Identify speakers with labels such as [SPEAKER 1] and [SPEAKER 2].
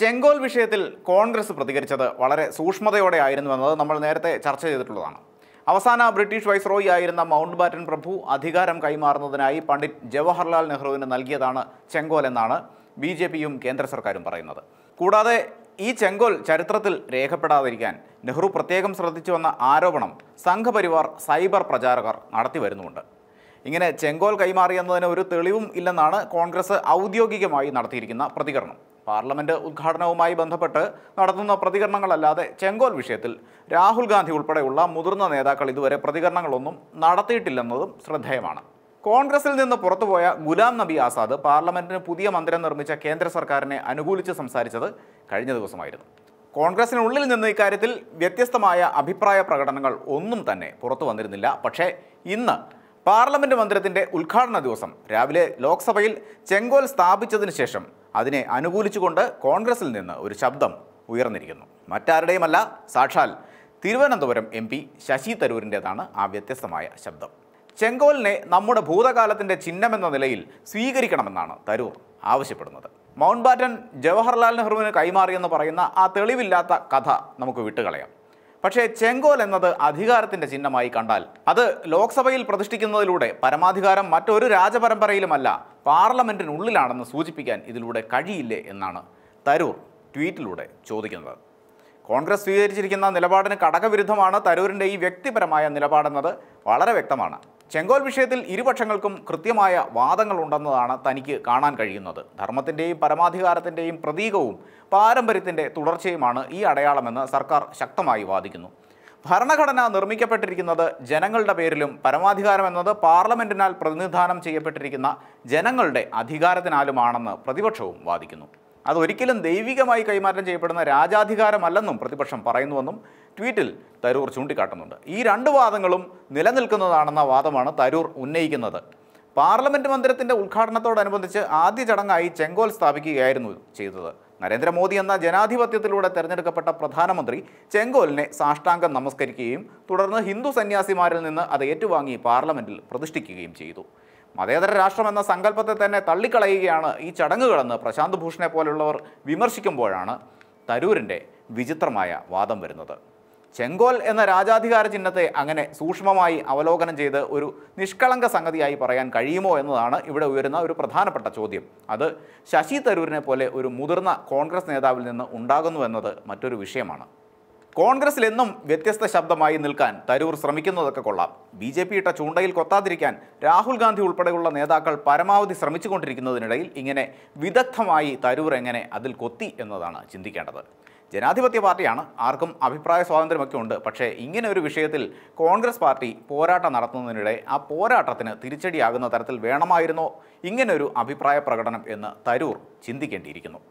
[SPEAKER 1] ചെങ്കോൽ വിഷയത്തിൽ കോൺഗ്രസ് പ്രതികരിച്ചത് വളരെ സൂക്ഷ്മതയോടെ ആയിരുന്നു എന്നത് നമ്മൾ നേരത്തെ ചർച്ച ചെയ്തിട്ടുള്ളതാണ് അവസാന ബ്രിട്ടീഷ് വൈസ്രോയി ആയിരുന്ന മൗണ്ട് ബാറ്റൻ പ്രഭു അധികാരം കൈമാറുന്നതിനായി പണ്ഡിറ്റ് ജവഹർലാൽ നെഹ്റുവിന് നൽകിയതാണ് ചെങ്കോൽ എന്നാണ് ബി ജെ പിയും കേന്ദ്ര സർക്കാരും പറയുന്നത് കൂടാതെ ഈ ചെങ്കോൽ ചരിത്രത്തിൽ രേഖപ്പെടാതിരിക്കാൻ നെഹ്റു പ്രത്യേകം ശ്രദ്ധിച്ചു വന്ന ആരോപണം സംഘപരിവാർ സൈബർ പ്രചാരകർ നടത്തി വരുന്നുമുണ്ട് ഇങ്ങനെ ചെങ്കോൽ കൈമാറിയെന്നതിന് ഒരു തെളിവും ഇല്ലെന്നാണ് കോൺഗ്രസ് ഔദ്യോഗികമായി നടത്തിയിരിക്കുന്ന പ്രതികരണം പാർലമെന്റ് ഉദ്ഘാടനവുമായി ബന്ധപ്പെട്ട് നടത്തുന്ന പ്രതികരണങ്ങളല്ലാതെ ചെങ്കോൽ വിഷയത്തിൽ രാഹുൽ ഗാന്ധി ഉൾപ്പെടെയുള്ള മുതിർന്ന നേതാക്കൾ ഇതുവരെ പ്രതികരണങ്ങളൊന്നും നടത്തിയിട്ടില്ലെന്നതും ശ്രദ്ധേയമാണ് കോൺഗ്രസിൽ നിന്ന് പുറത്തുപോയ ഗുലാം നബി ആസാദ് പാർലമെന്റിന് പുതിയ മന്ദിരം നിർമ്മിച്ച കേന്ദ്ര സർക്കാരിനെ അനുകൂലിച്ച് സംസാരിച്ചത് കഴിഞ്ഞ ദിവസമായിരുന്നു കോൺഗ്രസിനുള്ളിൽ നിന്ന് ഇക്കാര്യത്തിൽ വ്യത്യസ്തമായ അഭിപ്രായ പ്രകടനങ്ങൾ ഒന്നും തന്നെ പുറത്തു വന്നിരുന്നില്ല പക്ഷേ ഇന്ന് പാർലമെന്റ് മന്ദിരത്തിന്റെ ഉദ്ഘാടന ദിവസം രാവിലെ ലോക്സഭയിൽ ചെങ്കോൽ സ്ഥാപിച്ചതിന് ശേഷം അതിനെ അനുകൂലിച്ചുകൊണ്ട് കോൺഗ്രസിൽ നിന്ന് ഒരു ശബ്ദം ഉയർന്നിരിക്കുന്നു മറ്റാരുടെയുമല്ല സാക്ഷാൽ തിരുവനന്തപുരം എം പി ശശി തരൂരിൻ്റെതാണ് ആ വ്യത്യസ്തമായ ശബ്ദം ചെങ്കോലിനെ നമ്മുടെ ഭൂതകാലത്തിൻ്റെ ചിഹ്നമെന്ന നിലയിൽ സ്വീകരിക്കണമെന്നാണ് തരൂർ ആവശ്യപ്പെടുന്നത് മൗണ്ട് ബാറ്റൻ ജവഹർലാൽ നെഹ്റുവിന് കൈമാറിയെന്ന് പറയുന്ന ആ തെളിവില്ലാത്ത കഥ നമുക്ക് വിട്ടുകളയാം പക്ഷേ ചെങ്കോൽ എന്നത് അധികാരത്തിന്റെ ചിഹ്നമായി കണ്ടാൽ അത് ലോക്സഭയിൽ പ്രതിഷ്ഠിക്കുന്നതിലൂടെ പരമാധികാരം മറ്റൊരു രാജപരമ്പരയിലുമല്ല പാർലമെന്റിനുള്ളിലാണെന്ന് സൂചിപ്പിക്കാൻ ഇതിലൂടെ കഴിയില്ലേ എന്നാണ് തരൂർ ട്വീറ്റിലൂടെ ചോദിക്കുന്നത് കോൺഗ്രസ് സ്വീകരിച്ചിരിക്കുന്ന നിലപാടിന് കടകവിരുദ്ധമാണ് തരൂരിൻ്റെ ഈ വ്യക്തിപരമായ നിലപാടെന്നത് വളരെ വ്യക്തമാണ് ചെങ്കോൽ വിഷയത്തിൽ ഇരുപക്ഷങ്ങൾക്കും കൃത്യമായ വാദങ്ങളുണ്ടെന്നതാണ് തനിക്ക് കാണാൻ കഴിയുന്നത് ധർമ്മത്തിൻ്റെയും പരമാധികാരത്തിൻ്റെയും പ്രതീകവും പാരമ്പര്യത്തിൻ്റെ തുടർച്ചയുമാണ് ഈ അടയാളമെന്ന് സർക്കാർ ശക്തമായി വാദിക്കുന്നു ഭരണഘടന നിർമ്മിക്കപ്പെട്ടിരിക്കുന്നത് ജനങ്ങളുടെ പേരിലും പരമാധികാരം എന്നത് പാർലമെൻറ്റിനാൽ പ്രതിനിധാനം ചെയ്യപ്പെട്ടിരിക്കുന്ന ജനങ്ങളുടെ അധികാരത്തിനാലുമാണെന്ന് പ്രതിപക്ഷവും വാദിക്കുന്നു അതൊരിക്കലും ദൈവികമായി കൈമാറ്റം ചെയ്യപ്പെടുന്ന രാജാധികാരമല്ലെന്നും പ്രതിപക്ഷം പറയുന്നുവെന്നും ട്വീറ്റിൽ തരൂർ ചൂണ്ടിക്കാട്ടുന്നുണ്ട് ഈ രണ്ട് വാദങ്ങളും നിലനിൽക്കുന്നതാണെന്ന വാദമാണ് തരൂർ ഉന്നയിക്കുന്നത് പാർലമെൻറ്റ് മന്ദിരത്തിൻ്റെ ഉദ്ഘാടനത്തോടനുബന്ധിച്ച് ആദ്യ ചടങ്ങായി ചെങ്കോൽ സ്ഥാപിക്കുകയായിരുന്നു ചെയ്തത് നരേന്ദ്രമോദി എന്ന ജനാധിപത്യത്തിലൂടെ തെരഞ്ഞെടുക്കപ്പെട്ട പ്രധാനമന്ത്രി ചെങ്കോലിനെ സാഷ്ടാംഗം നമസ്കരിക്കുകയും തുടർന്ന് ഹിന്ദു സന്യാസിമാരിൽ നിന്ന് അത് ഏറ്റുവാങ്ങി പാർലമെൻറ്റിൽ പ്രതിഷ്ഠിക്കുകയും ചെയ്തു മതേതര രാഷ്ട്രം എന്ന സങ്കല്പത്തെ തന്നെ തള്ളിക്കളയുകയാണ് ഈ ചടങ്ങുകളെന്ന് പ്രശാന്ത് ഭൂഷണെ പോലുള്ളവർ വിമർശിക്കുമ്പോഴാണ് തരൂരിൻ്റെ വിചിത്രമായ വാദം വരുന്നത് ചെങ്കോൽ എന്ന രാജാധികാര ചിഹ്നത്തെ അങ്ങനെ സൂക്ഷ്മമായി അവലോകനം ചെയ്ത് ഒരു നിഷ്കളങ്ക സംഗതിയായി പറയാൻ കഴിയുമോ എന്നതാണ് ഇവിടെ ഉയരുന്ന ഒരു പ്രധാനപ്പെട്ട ചോദ്യം അത് ശശി തരൂരിനെ പോലെ ഒരു മുതിർന്ന കോൺഗ്രസ് നേതാവിൽ നിന്ന് ഉണ്ടാകുന്നു എന്നത് മറ്റൊരു വിഷയമാണ് കോൺഗ്രസിൽ എന്നും വ്യത്യസ്ത ശബ്ദമായി നിൽക്കാൻ തരൂർ ശ്രമിക്കുന്നതൊക്കെ കൊള്ളാം ബി ജെ പി ഇട്ട ചൂണ്ടയിൽ കൊത്താതിരിക്കാൻ രാഹുൽ ഗാന്ധി ഉൾപ്പെടെയുള്ള നേതാക്കൾ പരമാവധി ശ്രമിച്ചുകൊണ്ടിരിക്കുന്നതിനിടയിൽ ഇങ്ങനെ വിദഗ്ധമായി തരൂർ എങ്ങനെ അതിൽ കൊത്തി എന്നതാണ് ചിന്തിക്കേണ്ടത് ജനാധിപത്യ പാർട്ടിയാണ് ആർക്കും അഭിപ്രായ സ്വാതന്ത്ര്യമൊക്കെ ഉണ്ട് പക്ഷേ ഇങ്ങനെ ഒരു വിഷയത്തിൽ കോൺഗ്രസ് പാർട്ടി പോരാട്ടം നടത്തുന്നതിനിടെ ആ പോരാട്ടത്തിന് തിരിച്ചടിയാകുന്ന തരത്തിൽ വേണമായിരുന്നോ ഇങ്ങനൊരു അഭിപ്രായ പ്രകടനം എന്ന് തരൂർ ചിന്തിക്കേണ്ടിയിരിക്കുന്നു